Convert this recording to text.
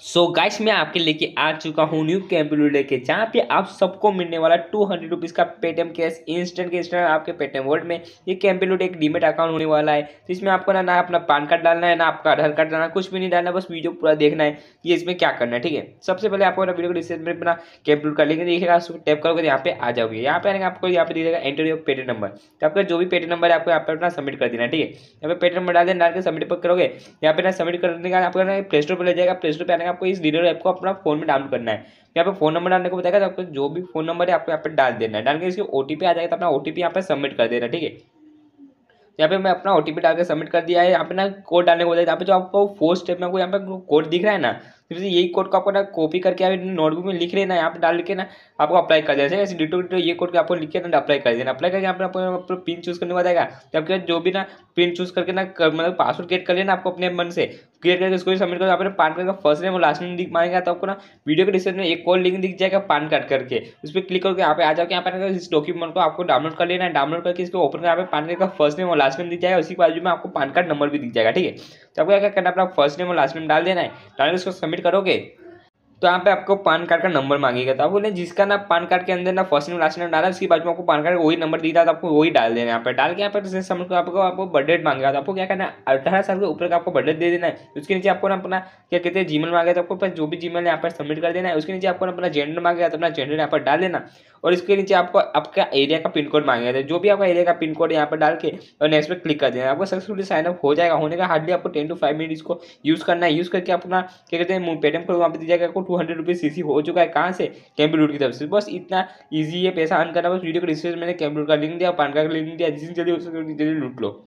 सो so guys मैं आपके लेके आ चुका हूँ न्यू कैंपेन लेके जहाँ पे आप सबको मिलने वाला टू हंड्रेड रुपीज़ का पेटीएम कैश इंस्टेंट के इंस्टेंट आपके पेटीएम वर्ड में ये कैंपेन एक डीमेट अकाउंट होने वाला है तो इसमें आपको ना ना अपना पान कार्ड डालना है ना आपका आधार कार्ड डालना कुछ भी नहीं डालना बस वीडियो पूरा देखना है ये इसमें क्या करना है ठीक है सबसे पहले आपको अपना वीडियो को डिस्क्रिप्शन में अपना कैंपेन कर लेंगे देखिएगा उसको टैप करोगे तो यहाँ पे आ जाओगे यहाँ पे आने आपको यहाँ पे देखेगा एंट्री ऑफ पेटीएम नंबर तो आपका जो भी पेटीएम नंबर है आपको यहाँ पर अपना सबमिट कर देना ठीक है यहाँ पे पेटीएम नंबर डाल देना डाल के सबमिट पर करोगे यहाँ पे ना सबमिट करने का आपको प्ले स्टोर पर ले जाएगा प्ले स्टोर पर आने बताएगा आपको इस रीडर ऐप को अपना फोन में डाउनलोड करना है यहाँ पे फोन नंबर डालने को बताएगा तो आपको जो भी फोन नंबर है आपको यहाँ पे डाल देना है डाल के इसकी ओ आ जाएगा तो अपना ओ टी यहाँ पे सबमिट कर देना ठीक है यहाँ पे मैं अपना ओ टी डाल के सबमिट कर दिया है यहाँ पे ना कोड डालने को बताया यहाँ पे जो आपको फोर्थ स्टेप में आपको यहाँ पे कोड दिख रहा है ना फिर से यही कोड को आपको ना कॉपी करके आप नोटबुक में लिख लेना यहाँ पे डाल के ना आपको अप्लाई कर देना ऐसे डिटो डिटो ये कोड को आपको लिख के ना अप्लाई कर देना अप्लाई करके यहाँ पर आपको पिन चूज करने के बाद तो आपके जो भी ना पिन चूज करके ना मतलब पासवर्ड क्रिएट कर लेना आपको अपने मन से क्रिएट करके उसको सबमिट करो आपने पान कार्ड का फर्स्ट नेम और लास्ट नेम दिख मांगेगा तो आपको ना वीडियो के डिस्क्रिप्शन में एक कोड लिंक दिख जाएगा पान कार्ड करके उस पर क्लिक करके यहाँ पे आ जाओ यहाँ पर इस डॉक्यूमेंट को आपको डाउनलोड कर लेना डाउनलोड करके इसको ओपन कर पान कार्ड का फर्स्ट नेम और लास्ट नेम दिख जाएगा उसी के बाजू में आपको पान कार्ड नंबर भी दिख जाएगा ठीक है तो आपको क्या करना अपना फर्स्ट नेम और लास्ट नेम डाल देना है डाल उसको सबमिट करोगे तो यहाँ पे आपको पान कार्ड का नंबर मांगेगा तो आप बोले जिसका ना पान कार्ड के अंदर ना फर्स्ट नेम लास्ट नेम डाला उसके बाद में आपको पान कार्ड वही नंबर दी था तो आपको वही डाल देना यहाँ पर डाल के यहाँ पर जैसे समझ आपको आपको बर्थडेट मांगेगा तो आपको क्या करना है अठारह साल के ऊपर का आपको बर्थडेट दे देना है उसके नीचे आपको ना अपना क्या कहते हैं जीमेल मांगेगा तो आपको जो भी जीमेल यहाँ पर सबमिट कर देना है उसके नीचे आपको अपना जेंडर मांगेगा तो अपना जेंडर यहाँ पर डाल देना और इसके नीचे आपको आपका एरिया का पिन कोड मांगा जाए जो भी आपका एरिया का पिन कोड यहाँ पर डाल के और नेक्स्ट पर क्लिक कर देना आपको सक्सेसफुली साइनअप हो जाएगा होने का हार्डली आपको टेन टू फाइव मिनट इसको यूज़ करना है यूज़ करके अपना क्या कहते हैं पेटीएम कोड वहाँ पर दी जाएगा आपको टू हंड्रेड रुपीज़ सी हो चुका है कहाँ से कैम्प्यूटर की तरफ से बस इतना ईजी है पैसा अन करना बस वीडियो को डिस्क्रिप्शन मैंने कैम्प्यूटर का लिंक दिया पान कार्ड का लिंक दिया जिस जल्दी हो जल्दी लूट लो